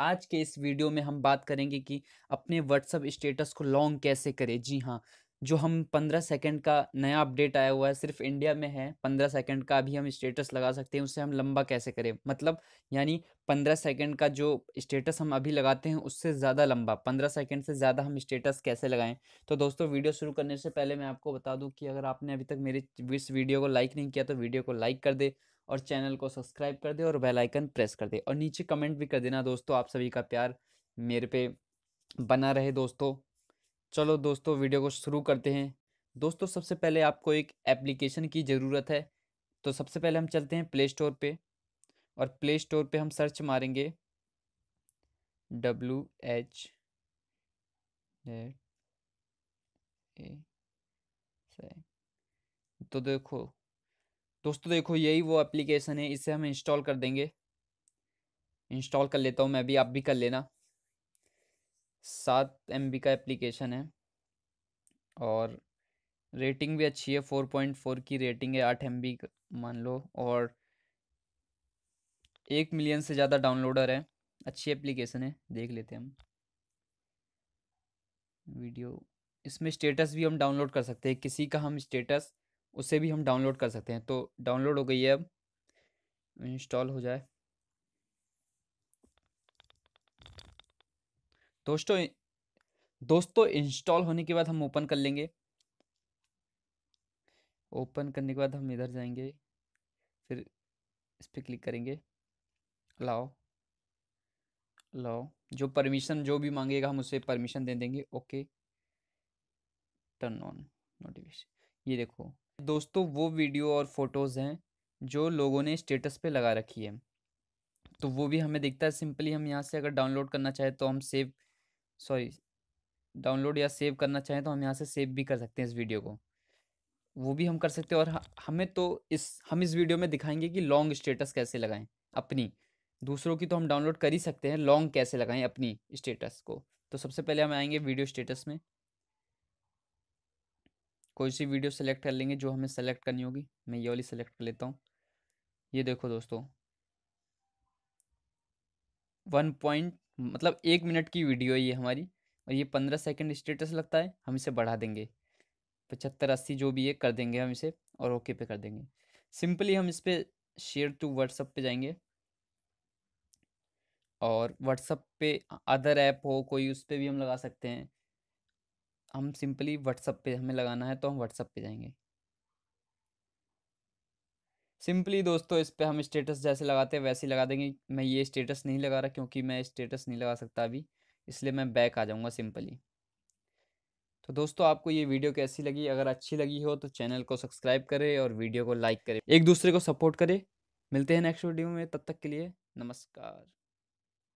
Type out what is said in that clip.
आज के इस वीडियो में हम बात करेंगे कि अपने व्हाट्सअप स्टेटस को लॉन्ग कैसे करें जी हाँ जो हम पंद्रह सेकंड का नया अपडेट आया हुआ है सिर्फ इंडिया में है पंद्रह सेकंड का अभी हम स्टेटस लगा सकते हैं उससे हम लंबा कैसे करें मतलब यानी पंद्रह सेकंड का जो स्टेटस हम अभी लगाते हैं उससे ज़्यादा लंबा पंद्रह सेकंड से ज़्यादा हम स्टेटस कैसे लगाएं तो दोस्तों वीडियो शुरू करने से पहले मैं आपको बता दूँ कि अगर आपने अभी तक मेरे इस वीडियो को लाइक नहीं किया तो वीडियो को लाइक कर दे और चैनल को सब्सक्राइब कर दे और बेल आइकन प्रेस कर दे और नीचे कमेंट भी कर देना दोस्तों आप सभी का प्यार मेरे पे बना रहे दोस्तों चलो दोस्तों वीडियो को शुरू करते हैं दोस्तों सबसे पहले आपको एक एप्लीकेशन की ज़रूरत है तो सबसे पहले हम चलते हैं प्ले स्टोर पर और प्ले स्टोर पर हम सर्च मारेंगे डब्लू एच ए तो देखो दोस्तों देखो यही वो एप्लीकेशन है इसे हम इंस्टॉल कर देंगे इंस्टॉल कर लेता हूँ मैं भी आप भी कर लेना सात एम का एप्लीकेशन है और रेटिंग भी अच्छी है फोर पॉइंट फोर की रेटिंग है आठ एम मान लो और एक मिलियन से ज़्यादा डाउनलोडर है अच्छी एप्लीकेशन है देख लेते हैं हम वीडियो इसमें स्टेटस भी हम डाउनलोड कर सकते हैं किसी का हम स्टेटस उसे भी हम डाउनलोड कर सकते हैं तो डाउनलोड हो गई है अब इंस्टॉल हो जाए दोस्तों दोस्तों इंस्टॉल होने के बाद हम ओपन कर लेंगे ओपन करने के बाद हम इधर जाएंगे फिर इस पर क्लिक करेंगे लाओ लाओ जो परमिशन जो भी मांगेगा हम उसे परमिशन दे देंगे ओके टर्न ऑन नोटिफिकेशन ये देखो दोस्तों वो वीडियो और फ़ोटोज़ हैं जो लोगों ने स्टेटस पे लगा रखी है तो वो भी हमें दिखता है सिंपली हम यहाँ से अगर डाउनलोड करना चाहें तो हम सेव सॉरी डाउनलोड या सेव करना चाहें तो हम यहाँ से सेव भी कर सकते हैं इस वीडियो को वो भी हम कर सकते हैं और हमें तो इस हम इस वीडियो में दिखाएंगे कि लॉन्ग स्टेटस कैसे लगाएं अपनी दूसरों की तो हम डाउनलोड कर ही सकते हैं लॉन्ग कैसे लगाएं अपनी स्टेटस को तो सबसे पहले हम आएंगे वीडियो स्टेटस में कोई सी वीडियो सेलेक्ट कर लेंगे जो हमें सेलेक्ट करनी होगी मैं ये वाली सेलेक्ट कर लेता हूँ ये देखो दोस्तों वन पॉइंट मतलब एक मिनट की वीडियो है ये हमारी और ये पंद्रह सेकंड स्टेटस लगता है हम इसे बढ़ा देंगे पचहत्तर अस्सी जो भी है कर देंगे हम इसे और ओके पे कर देंगे सिंपली हम इस पर शेयर टू व्हाट्सअप पे जाएंगे और व्हाट्सअप पे अदर ऐप हो कोई उस पर भी हम लगा सकते हैं हम सिंपली व्हाट्सअप पे हमें लगाना है तो हम व्हाट्सअप पे जाएंगे सिंपली दोस्तों इस पर हम स्टेटस जैसे लगाते हैं वैसे लगा देंगे मैं ये स्टेटस नहीं लगा रहा क्योंकि मैं स्टेटस नहीं लगा सकता अभी इसलिए मैं बैक आ जाऊँगा सिंपली तो दोस्तों आपको ये वीडियो कैसी लगी अगर अच्छी लगी हो तो चैनल को सब्सक्राइब करें और वीडियो को लाइक करें एक दूसरे को सपोर्ट करें मिलते हैं नेक्स्ट वीडियो में तब तक के लिए नमस्कार